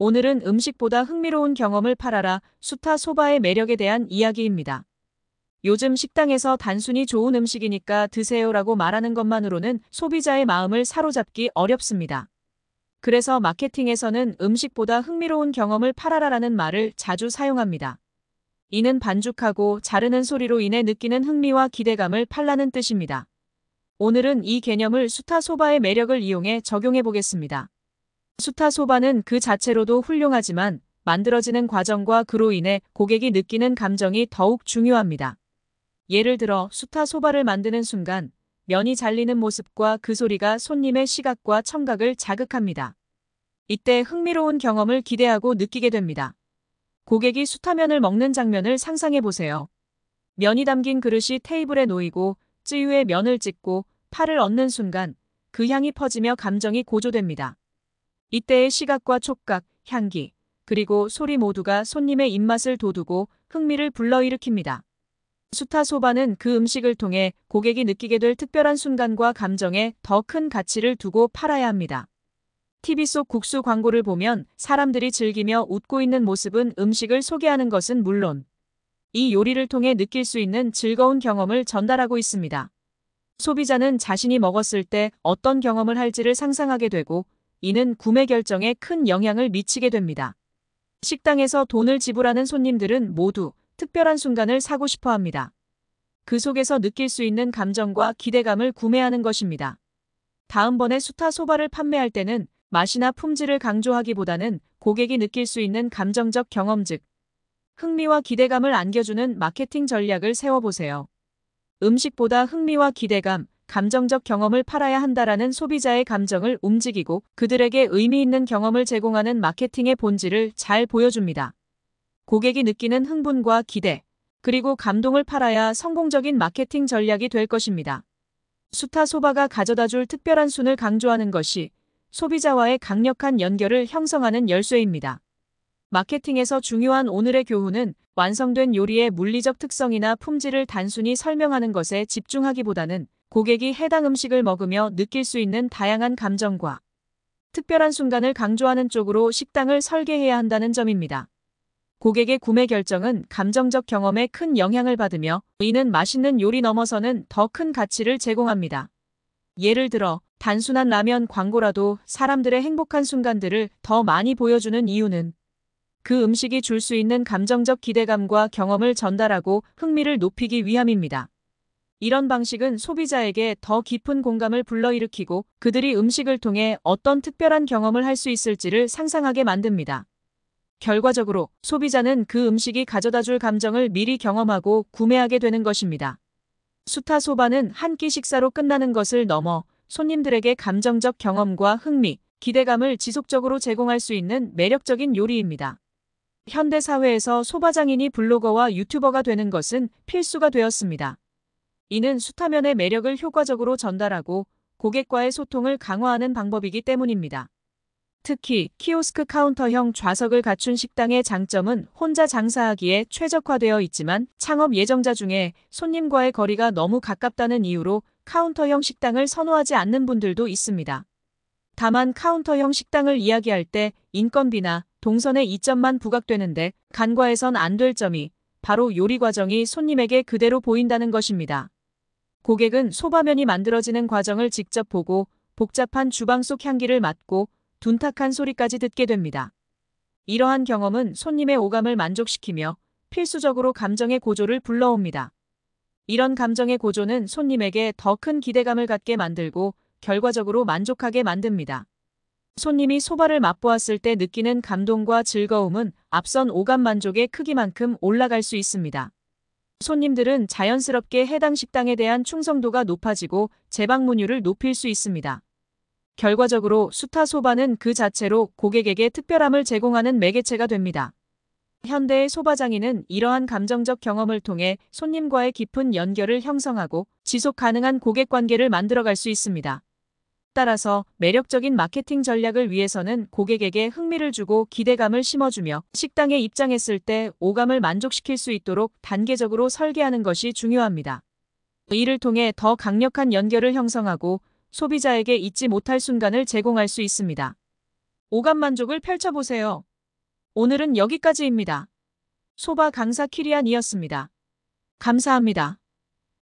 오늘은 음식보다 흥미로운 경험을 팔아라 수타 소바의 매력에 대한 이야기입니다. 요즘 식당에서 단순히 좋은 음식이니까 드세요라고 말하는 것만으로는 소비자의 마음을 사로잡기 어렵습니다. 그래서 마케팅에서는 음식보다 흥미로운 경험을 팔아라라는 말을 자주 사용합니다. 이는 반죽하고 자르는 소리로 인해 느끼는 흥미와 기대감을 팔라는 뜻입니다. 오늘은 이 개념을 수타 소바의 매력을 이용해 적용해 보겠습니다. 수타소바는 그 자체로도 훌륭하지만 만들어지는 과정과 그로 인해 고객이 느끼는 감정이 더욱 중요합니다. 예를 들어 수타소바를 만드는 순간 면이 잘리는 모습과 그 소리가 손님의 시각과 청각을 자극합니다. 이때 흥미로운 경험을 기대하고 느끼게 됩니다. 고객이 수타면을 먹는 장면을 상상해 보세요. 면이 담긴 그릇이 테이블에 놓이고 쯔유의 면을 찍고 팔을 얹는 순간 그 향이 퍼지며 감정이 고조됩니다. 이때의 시각과 촉각, 향기, 그리고 소리 모두가 손님의 입맛을 돋우고 흥미를 불러일으킵니다. 수타소바는 그 음식을 통해 고객이 느끼게 될 특별한 순간과 감정에 더 큰 가치를 두고 팔아야 합니다. TV 속 국수 광고를 보면 사람들이 즐기며 웃고 있는 모습은 음식을 소개하는 것은 물론 이 요리를 통해 느낄 수 있는 즐거운 경험을 전달하고 있습니다. 소비자는 자신이 먹었을 때 어떤 경험을 할지를 상상하게 되고 이는 구매 결정에 큰 영향을 미치게 됩니다. 식당에서 돈을 지불하는 손님들은 모두 특별한 순간을 사고 싶어 합니다. 그 속에서 느낄 수 있는 감정과 기대감을 구매하는 것입니다. 다음번에 수타 소바를 판매할 때는 맛이나 품질을 강조하기보다는 고객이 느낄 수 있는 감정적 경험 즉 흥미와 기대감을 안겨주는 마케팅 전략을 세워보세요. 음식보다 흥미와 기대감, 감정적 경험을 팔아야 한다라는 소비자의 감정을 움직이고 그들에게 의미 있는 경험을 제공하는 마케팅의 본질을 잘 보여줍니다. 고객이 느끼는 흥분과 기대, 그리고 감동을 팔아야 성공적인 마케팅 전략이 될 것입니다. 수타소바가 가져다 줄 특별한 순을 강조하는 것이 소비자와의 강력한 연결을 형성하는 열쇠입니다. 마케팅에서 중요한 오늘의 교훈은 완성된 요리의 물리적 특성이나 품질을 단순히 설명하는 것에 집중하기보다는 고객이 해당 음식을 먹으며 느낄 수 있는 다양한 감정과 특별한 순간을 강조하는 쪽으로 식당을 설계해야 한다는 점입니다. 고객의 구매 결정은 감정적 경험에 큰 영향을 받으며 이는 맛있는 요리 넘어서는 더 큰 가치를 제공합니다. 예를 들어 단순한 라면 광고라도 사람들의 행복한 순간들을 더 많이 보여주는 이유는 그 음식이 줄 수 있는 감정적 기대감과 경험을 전달하고 흥미를 높이기 위함입니다. 이런 방식은 소비자에게 더 깊은 공감을 불러일으키고 그들이 음식을 통해 어떤 특별한 경험을 할 수 있을지를 상상하게 만듭니다. 결과적으로 소비자는 그 음식이 가져다 줄 감정을 미리 경험하고 구매하게 되는 것입니다. 수타 소바는 한 끼 식사로 끝나는 것을 넘어 손님들에게 감정적 경험과 흥미, 기대감을 지속적으로 제공할 수 있는 매력적인 요리입니다. 현대 사회에서 소바장인이 블로거와 유튜버가 되는 것은 필수가 되었습니다. 이는 수타면의 매력을 효과적으로 전달하고 고객과의 소통을 강화하는 방법이기 때문입니다. 특히 키오스크 카운터형 좌석을 갖춘 식당의 장점은 혼자 장사하기에 최적화되어 있지만 창업 예정자 중에 손님과의 거리가 너무 가깝다는 이유로 카운터형 식당을 선호하지 않는 분들도 있습니다. 다만 카운터형 식당을 이야기할 때 인건비나 동선의 이점만 부각되는데 간과해선 안 될 점이 바로 요리 과정이 손님에게 그대로 보인다는 것입니다. 고객은 소바면이 만들어지는 과정을 직접 보고 복잡한 주방 속 향기를 맡고 둔탁한 소리까지 듣게 됩니다. 이러한 경험은 손님의 오감을 만족시키며 필수적으로 감정의 고조를 불러옵니다. 이런 감정의 고조는 손님에게 더 큰 기대감을 갖게 만들고 결과적으로 만족하게 만듭니다. 손님이 소바를 맛보았을 때 느끼는 감동과 즐거움은 앞선 오감 만족의 크기만큼 올라갈 수 있습니다. 손님들은 자연스럽게 해당 식당에 대한 충성도가 높아지고 재방문율을 높일 수 있습니다. 결과적으로 수타소바는 그 자체로 고객에게 특별함을 제공하는 매개체가 됩니다. 현대의 소바장인은 이러한 감정적 경험을 통해 손님과의 깊은 연결을 형성하고 지속 가능한 고객관계를 만들어갈 수 있습니다. 따라서 매력적인 마케팅 전략을 위해서는 고객에게 흥미를 주고 기대감을 심어주며 식당에 입장했을 때 오감을 만족시킬 수 있도록 단계적으로 설계하는 것이 중요합니다. 이를 통해 더 강력한 연결을 형성하고 소비자에게 잊지 못할 순간을 제공할 수 있습니다. 오감 만족을 펼쳐보세요. 오늘은 여기까지입니다. 소바 강사 키리안이었습니다. 감사합니다.